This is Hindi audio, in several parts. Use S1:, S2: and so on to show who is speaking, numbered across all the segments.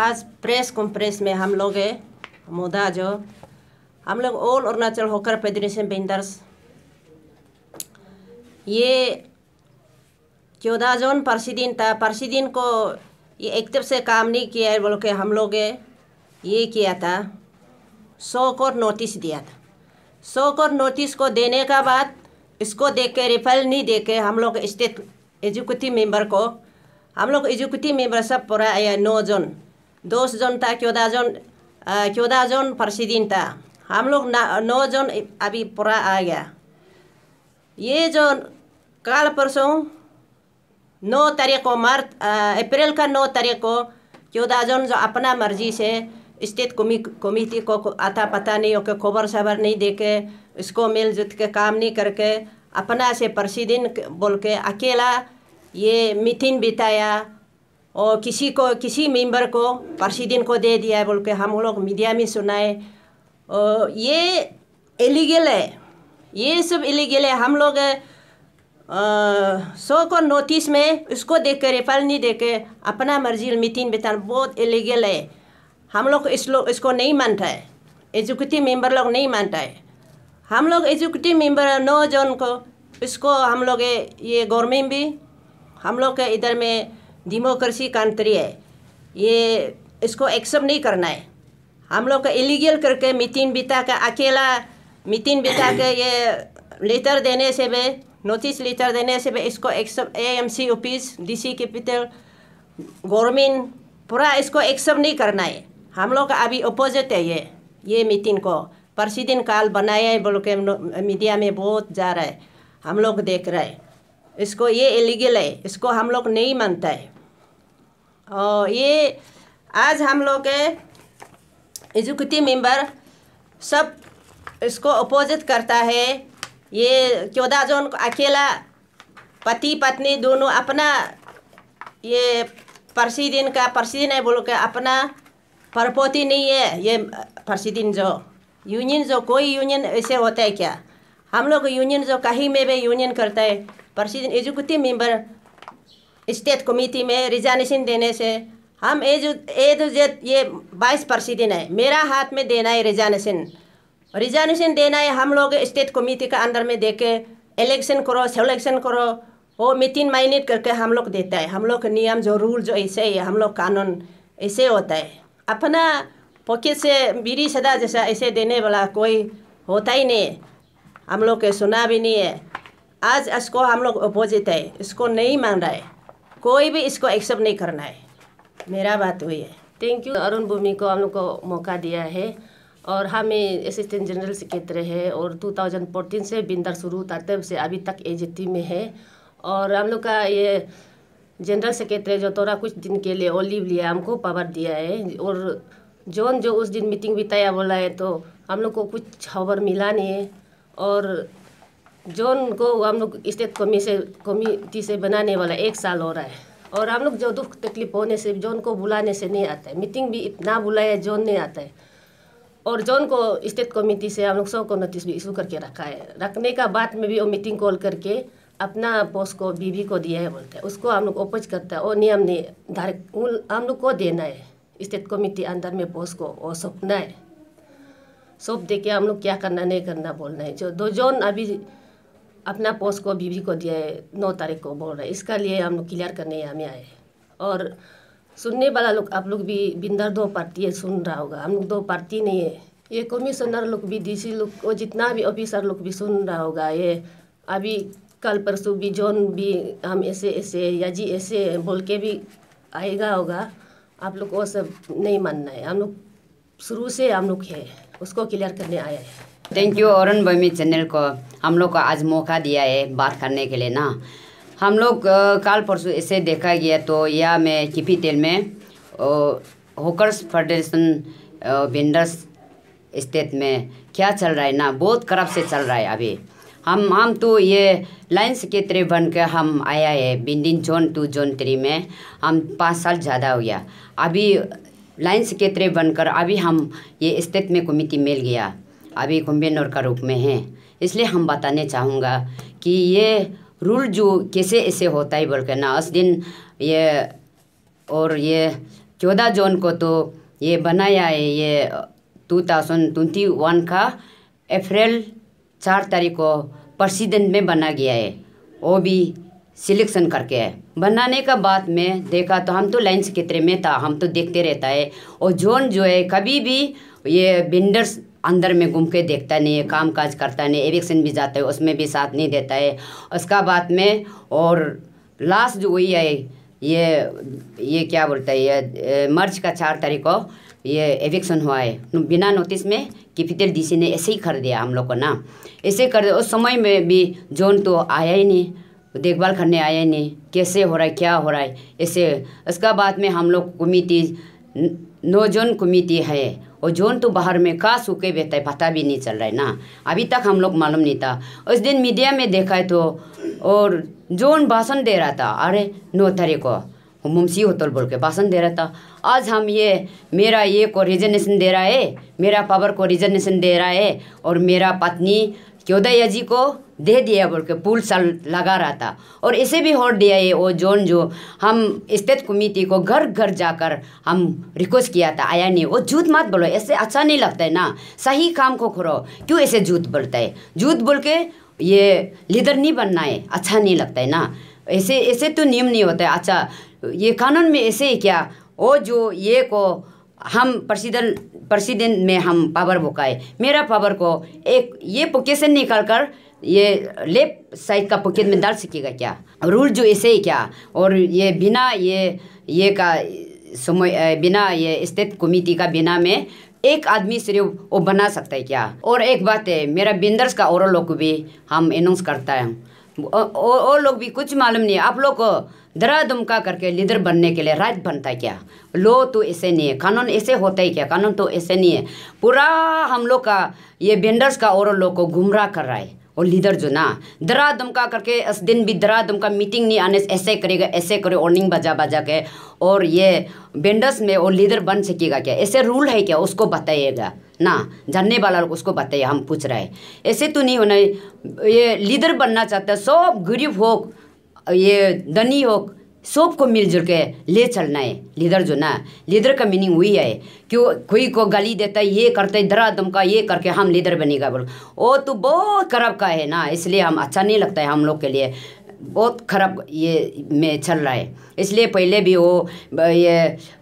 S1: आज प्रेस कॉन्फ्रेंस में हम लोग मोदा जो हम लोग ऑल अरुणाचल होकर फेडरेशन बिंदर्स ये चौदह जोन दिन था परसी दिन को ये एक्टिव से काम नहीं किया बोल के हम लोग ये किया था सौ को नोटिस दिया था सौ को नोटिस को देने का बाद इसको देख के रिफल नहीं दे के हम लोग स्टेट एजुकेटिव मेंबर को हम लोग एजुकेटिव मेंबर सब पूरा आया नौ जोन दोस्त जोन था चौदह जोन चौदह जोन दिन था हम लोग नौ जोन अभी पूरा आ गया ये जो कल परसों नौ तारीख को मार्च अप्रैल का नौ तारीख को चौदह जोन जो अपना मर्जी से स्टेट कमिटी कमेटी को आता पता नहीं होकर खबर सबर नहीं दे के इसको मिलजुल के काम नहीं करके अपना से दिन बोल के अकेला ये मीटिंग बिताया और किसी को किसी मेंबर को प्रेसिडेंट को दे दिया है बोल के हम लोग मीडिया में सुनाए और ये इलीगल है ये सब इलीगल है हम लोग सो को नोटिस में उसको देख के रेफर नहीं दे के अपना मर्जी मीटिंग बिताना बहुत इलीगल है हम लोग इस लोग इसको नहीं मानता है एजुकेटिव मेंबर लोग नहीं मानता है हम लोग एजुकेटिव मेंबर नौ जन को इसको हम लोग ये गवर्नमेंट भी हम लोग के इधर में डेमोक्रेसी कंट्री है ये इसको एक्सेप्ट नहीं करना है हम लोग का इलीगल करके मीटिंग बिता के अकेला मीटिंग बिता के ये लेटर देने से भी नोटिस लेटर देने से भी इसको accept A M C office D C capital government पूरा इसको एक्सेप्ट नहीं करना है हम लोग अभी अपोजिट है ये ये मीटिंग को परसी दिन काल बनाया है बोल के मीडिया में बहुत जा रहा है हम लोग देख रहे हैं इसको ये इलीगल है इसको हम लोग नहीं मानता है और ये आज हम लोग के एजुकेटिव मेंबर सब इसको अपोजिट करता है ये चौदह जोन अकेला पति पत्नी दोनों अपना ये परसी दिन का दिन है बोलो के अपना परपोती नहीं है ये परसी दिन जो यूनियन जो कोई यूनियन ऐसे होता है क्या हम लोग यूनियन जो कहीं में भी यूनियन करता है president executive member state committee में रिजाइनेशन देने से हम एजु ए टू जेड ये वाइस प्रेसिडेंट है मेरा हाथ में देना है रिजाइनेशन रिजाइनेशन देना है हम लोग स्टेट कमेटी के अंदर में दे के इलेक्शन करो सेलेक्शन करो वो मीटिंग माइनेट करके हम लोग देता है हम लोग नियम जो रूल जो ऐसे ही हम लोग कानून ऐसे होता है अपना पॉकेट से बीरी सदा जैसा ऐसे देने वाला कोई होता ही नहीं है हम लोग के सुना भी नहीं है आज इसको हम लोग अपोजिट है
S2: इसको नहीं मान रहा है कोई भी इसको एक्सेप्ट नहीं करना है मेरा बात हुई है थैंक यू अरुण भूमि को हम लोग को मौका दिया है और हमें असिस्टेंट जनरल सेक्रेटरी है और 2014 से बिंदर शुरू था तब से अभी तक एजेटी में है और हम लोग का ये जनरल सेक्रेटरी जो थोड़ा कुछ दिन के लिए और लीव लिया हमको पावर दिया है और जोन जो उस दिन मीटिंग बिताया बोला है तो हम लोग को कुछ खबर मिला नहीं है और जो को हम लोग स्टेट कमी से कमिटी से बनाने वाला एक साल हो रहा है और हम लोग जो दुख तकलीफ होने से जोन को बुलाने से नहीं आता है मीटिंग भी इतना बुलाया जोन नहीं आता है और जोन को स्टेट कमेटी से हम लोग सौ को नोटिस भी इशू करके रखा है रखने का बाद में भी वो मीटिंग कॉल करके अपना बॉस को बीवी को दिया है बोलते हैं उसको हम लोग ओपज करता है और नियम ने डायरेक्ट हम लोग को देना है स्टेट कमेटी अंदर में बॉस को और सौंपना है सौंप दे के हम लोग क्या करना नहीं करना बोलना है जो दो जोन अभी अपना पोस्ट को बीवी को दिया है नौ तारीख को बोल रहे इसका लिए हम लोग क्लियर करने हमें आए और सुनने वाला लोग आप लोग भी बिंदर दो पार्टी है सुन रहा होगा हम लोग दो पार्टी नहीं है ये कमिश्नर लोग भी डी सी लोग को जितना भी ऑफिसर लोग भी सुन रहा होगा ये अभी कल परसों भी जोन भी हम ऐसे ऐसे या जी ऐसे बोल के भी आएगा होगा आप लोग वो सब नहीं मानना है हम लोग शुरू से हम लोग है उसको क्लियर करने आया है थैंक यू
S3: औरन बमी चैनल को हम लोग को आज मौका दिया है बात करने के लिए ना हम लोग काल परसों ऐसे देखा गया तो यह मैं किपी तेल में होकर फेडरेशन बिंडर्स स्टेट में क्या चल रहा है ना बहुत खराब से चल रहा है अभी हम हम तो ये लाइन्स के तरह बन के हम आया है बिंदिन जोन टू जोन थ्री में हम पाँच साल ज़्यादा हो गया अभी लाइन्स के तरह बनकर अभी हम ये स्टेट में कमिटी मिल गया अभी कुम्बेनोर का रूप में है इसलिए हम बताने चाहूँगा कि ये रूल जो कैसे ऐसे होता है बोल के ना उस दिन ये और ये चौदह जून को तो ये बनाया है ये टू थाउजेंड ट्वेंटी वन का अप्रैल चार तारीख को प्रेसिडेंट में बना गया है वो भी सिलेक्शन करके है बनाने का बाद में देखा तो हम तो लाइन कितने में था हम तो देखते रहता है और जोन जो है कभी भी ये बिंडर्स अंदर में घूम के देखता नहीं है काम काज करता नहीं एविक्शन भी जाता है उसमें भी साथ नहीं देता है उसका बाद में और लास्ट जो हुई है ये ये क्या बोलता है ये मार्च का चार तारीख को ये एविक्शन हुआ है बिना नोटिस में कैपिटल डीसी ने ऐसे ही कर दिया हम लोग को ना ऐसे कर दिया उस समय में भी जोन तो आया ही नहीं देखभाल करने आया ही नहीं कैसे हो रहा है क्या हो रहा है ऐसे उसका बाद में हम लोग कमिटी नौ जोन कमेटी है और जोन तो बाहर में का सूखे बेहता है पता भी नहीं चल रहा है ना अभी तक हम लोग मालूम नहीं था उस दिन मीडिया में देखा है तो और जोन भाषण दे रहा था अरे नौ तारीख को मुमसी होटल बोल के भाषण दे रहा था आज हम ये मेरा ये को रिजर्वेशन दे रहा है मेरा पावर को रिजर्वेशन दे रहा है और मेरा पत्नी योदया जी को दे दिया बोल के पुल साल लगा रहा था और इसे भी होड़ दिया ये वो जोन जो हम स्टेट कमिटी को घर घर जाकर हम रिक्वेस्ट किया था आया नहीं वो झूठ मत बोलो ऐसे अच्छा नहीं लगता है ना सही काम को खोलो क्यों ऐसे झूठ बोलता है झूठ बोल के ये लीडर नहीं बनना है अच्छा नहीं लगता है ना ऐसे ऐसे तो नियम नहीं होता है अच्छा ये कानून में ऐसे ही क्या वो जो ये को हम प्रसिदन प्रसिडेंट में हम पावर बुकाए मेरा पावर को एक ये पोकेशन निकाल कर ये लेफ्ट साइड का पॉकेट में डाल सकेगा क्या रूल जो ऐसे ही क्या और ये बिना ये ये का समय बिना ये स्टेट कमिटी का बिना में एक आदमी सिर्फ वो बना सकता है क्या और एक बात है मेरा बिंदर्स का औरलों लोग भी हम अनाउंस करता है और लोग भी कुछ मालूम नहीं आप लोग को दरा दुमका करके लीडर बनने के लिए राज बनता है क्या लो तो ऐसे नहीं है कानून ऐसे होता ही क्या कानून तो ऐसे नहीं है पूरा हम लोग का ये बेंडर्स का और लोग को गुमराह कर रहा है और लीडर जो ना दरा दमका करके इस दिन भी दरा दमका मीटिंग नहीं आने ऐसे करेगा ऐसे करे ऑर्निंग बजा बजा के और ये बेंडर्स में और लीडर बन सकेगा क्या ऐसे रूल है क्या उसको बताइएगा ना जानने वाला लोग उसको बताइए हम पूछ रहे हैं ऐसे तो नहीं होना ये लीडर बनना चाहता है सब गरीब हो ये धनी हो सबको मिलजुल के ले चलना है लीडर जो ना लीडर का मीनिंग वही है कि वो कोई को गाली देता है ये करता है धराधम दमका ये करके हम लीडर बनेगा बोल वो तो बहुत खराब का है ना इसलिए हम अच्छा नहीं लगता है हम लोग के लिए बहुत खराब ये में चल रहा है इसलिए पहले भी वो ये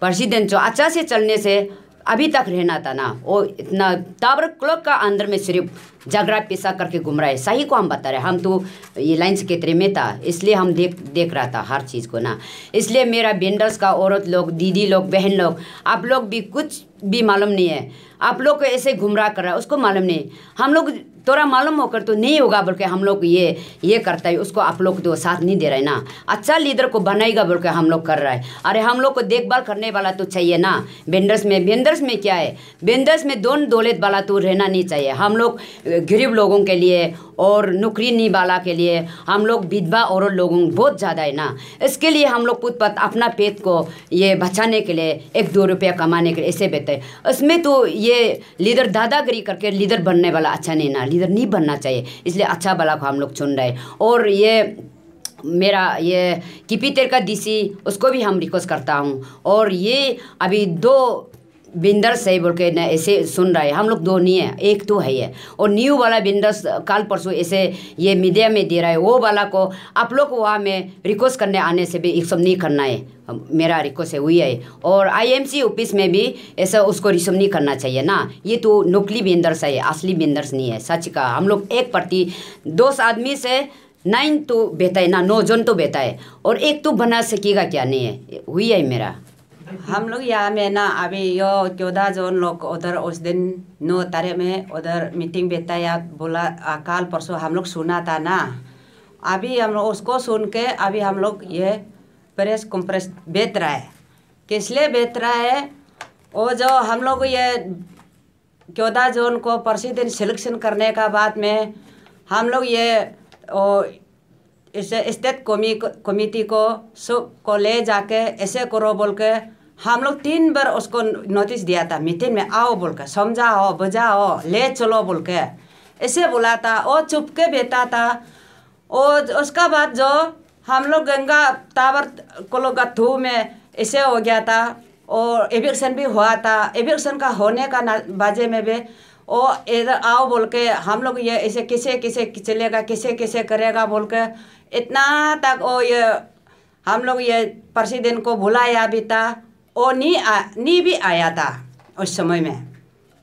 S3: प्रेसिडेंट जो अच्छा से चलने से अभी तक रहना था ना वो इतना ताबर क्लॉक का अंदर में सिर्फ झगड़ा पेशा करके घूम रहा है सही को हम बता रहे हैं हम तो ये लाइन से में था इसलिए हम देख देख रहा था हर चीज़ को ना इसलिए मेरा बेंडर्स का औरत लोग दीदी लोग बहन लोग आप लोग भी कुछ भी मालूम नहीं है आप लोग को ऐसे घुमराह कर रहा है उसको मालूम नहीं हम लोग थोड़ा मालूम होकर तो नहीं होगा बोल के हम लोग ये ये करता है उसको आप लोग तो साथ नहीं दे रहे ना अच्छा लीडर को बनाएगा बोल के हम लोग कर रहा है अरे हम लोग को देखभाल करने वाला तो चाहिए ना बेंडर्स में बेंडर्स में क्या है बेंडर्स में दोनों दौलत वाला तो रहना नहीं चाहिए हम लोग गरीब लोगों के लिए और नौकरी नहीं वाला के लिए हम लोग विधवा और लोगों बहुत ज़्यादा है ना इसके लिए हम लोग पुत पत अपना पेट को ये बचाने के लिए एक दो रुपया कमाने के लिए ऐसे बेहतर इसमें तो ये लीडर दादागिरी करके लीडर बनने वाला अच्छा नहीं ना लीडर नहीं बनना चाहिए इसलिए अच्छा वाला को हम लोग चुन रहे और ये मेरा ये किपी तेर का डीसी उसको भी हम रिक्वेस्ट करता हूँ और ये अभी दो बिंदर्स है बोल के ना ऐसे सुन रहा है हम लोग दो नहीं है एक तो है ये और न्यू वाला बिंदर्स कल परसों ऐसे ये मीडिया में दे रहा है वो वाला को आप लोग वहाँ में रिक्वेस्ट करने आने से भी एक सब नहीं करना है मेरा रिक्वेस्ट है वही है और आईएमसी ऑफिस में भी ऐसा उसको रिसम नहीं करना चाहिए ना ये तो नकली बिंदर्स है असली बिंदर्स नहीं है सच का हम लोग एक प्रति दोस्त आदमी से नाइन तो बेहता है ना नौ जन तो बेहता है और एक तो बना सकेगा क्या नहीं है हुई है मेरा
S4: हम लोग यहाँ में ना अभी यो चौदह जोन लोग उधर उस दिन नौ तारीख में उधर मीटिंग बेटा या बोला काल परसों हम लोग सुना था ना अभी हम लोग उसको सुन के अभी हम लोग ये प्रेस कॉन्फ्रेंस बेच रहा है किस लिए बेच रहा है वो जो हम लोग ये चौदह जोन को परसी दिन सिलेक्शन करने का बाद में हम लोग ये ओ, इसे स्टेट कमी कमेटी को सब को ले जाके ऐसे करो बोल के हम लोग तीन बार उसको नोटिस दिया था मीटिंग में आओ बोल के समझाओ बुझाओ ले चलो बोल के ऐसे बोला था वो चुप के बेटा था और उसका बाद जो हम लोग गंगा टावर को कोलोगाथू में ऐसे हो गया था और एविक्शन भी हुआ था एविक्शन का होने का बाजे में भी वो इधर आओ बोल के हम लोग ये ऐसे किसे किसे चलेगा किसे किसे करेगा बोल के इतना तक ओ ये हम लोग ये प्रेसिडेंट को बुलाया भी था और नी आ, नी भी आया था उस समय में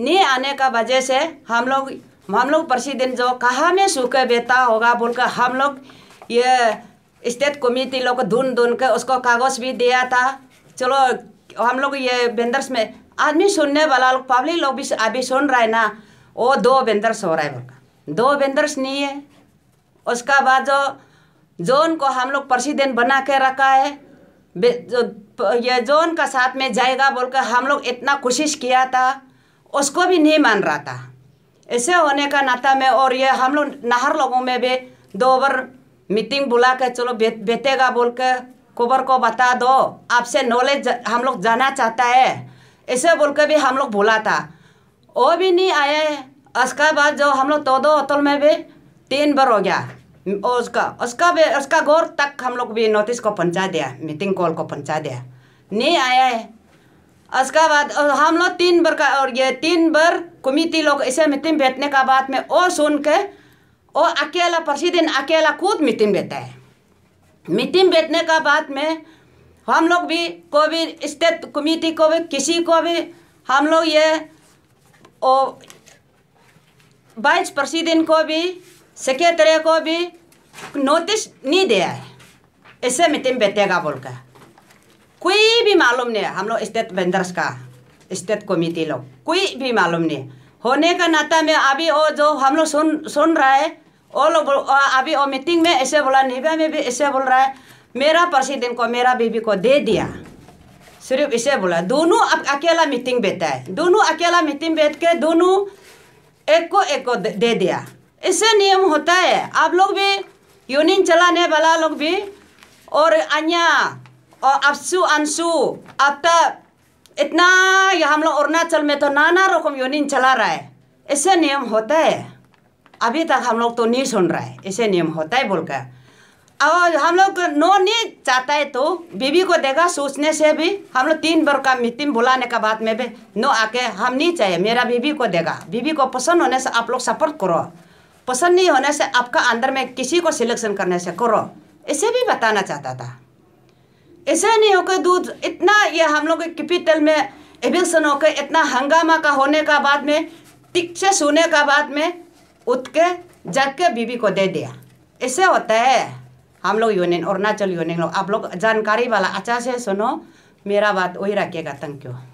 S4: नी आने का वजह से हम लोग हम लोग दिन जो कहाँ में सूखे बेता होगा बोलकर हम लोग ये स्टेट कमेटी लोग ढूंढ ढूंढ के उसको कागज भी दिया था चलो हम लोग ये बेंदर्स में आदमी सुनने वाला लोग पब्लिक लोग भी अभी सुन रहे ना वो दो वेंडर्स हो रहा है बोलकर दो वेंडर्स नहीं है उसका बाद जो जोन को हम लोग दिन बना के रखा है ये जोन का साथ में जाएगा बोलकर हम लोग इतना कोशिश किया था उसको भी नहीं मान रहा था ऐसे होने का नाता में और ये हम लोग नाहर लोगों में भी दो बार मीटिंग बुला कर चलो बे, बेटेगा बोल के कुबर को बता दो आपसे नॉलेज हम लोग जाना चाहता है ऐसे बोल के भी हम लोग बोला था वो भी नहीं आया है उसका बाद जो हम लोग तो दो होटल में भी तीन बार हो गया और उसका उसका भी उसका गौर तक हम लोग भी नोटिस को पहुँचा दिया मीटिंग कॉल को पहुँचा दिया नहीं आया है उसका बाद हम लोग तीन बार का और ये तीन बार कमिटी लोग इसे मीटिंग बैठने का बाद में और सुन के और अकेला प्रसिदिन अकेला खुद मीटिंग बैठता है मीटिंग बैठने का बाद में हम लोग भी को भी स्टेट कमिटी को भी किसी को भी हम लोग ये और वाइस प्रेसिडेंट को भी सेक्रेटरी को भी नोटिस नहीं दिया है ऐसे मीटिंग बैठेगा बोलकर कोई भी मालूम नहीं हम लोग स्टेट वेंडर्स का स्टेट कमेटी लोग कोई भी मालूम नहीं होने का नाता में अभी वो जो हम लोग सुन सुन रहा है वो लोग अभी वो मीटिंग में ऐसे बोला निबा में भी ऐसे बोल रहा है मेरा प्रेसिडेंट को मेरा बीबी को दे दिया सिर्फ इसे बोला दोनों अब अकेला मीटिंग बैठा है दोनों अकेला मीटिंग बैठ के दोनों एक को एक को दे दिया ऐसे नियम होता है आप लोग भी यूनियन चलाने वाला लोग भी और अन्य और अफसु अंशु अब तक इतना यह हम लोग अरुणाचल में तो नाना रकम यूनियन चला रहा है ऐसे नियम होता है अभी तक हम लोग तो नहीं सुन रहा है ऐसे नियम होता है बोलकर और हम लोग नो नहीं चाहता है तो बीवी को देगा सोचने से भी हम लोग तीन बार का मीटिंग बुलाने का बाद में भी नो आके हम नहीं चाहिए मेरा बीवी को देगा बीवी को पसंद होने से आप लोग सपोर्ट करो पसंद नहीं होने से आपका अंदर में किसी को सिलेक्शन करने से करो इसे भी बताना चाहता था ऐसे नहीं होकर दूध इतना ये हम लोग कैपिटल में एविक्सन होकर इतना हंगामा का होने का बाद में टिक से सुने का बाद में उठ के जग के बीबी को दे दिया ऐसे होता है हम लोग यूनियन अरुणाचल यूनियन लोग आप लोग जानकारी वाला अच्छा से सुनो मेरा बात वही रखिएगा थैंक यू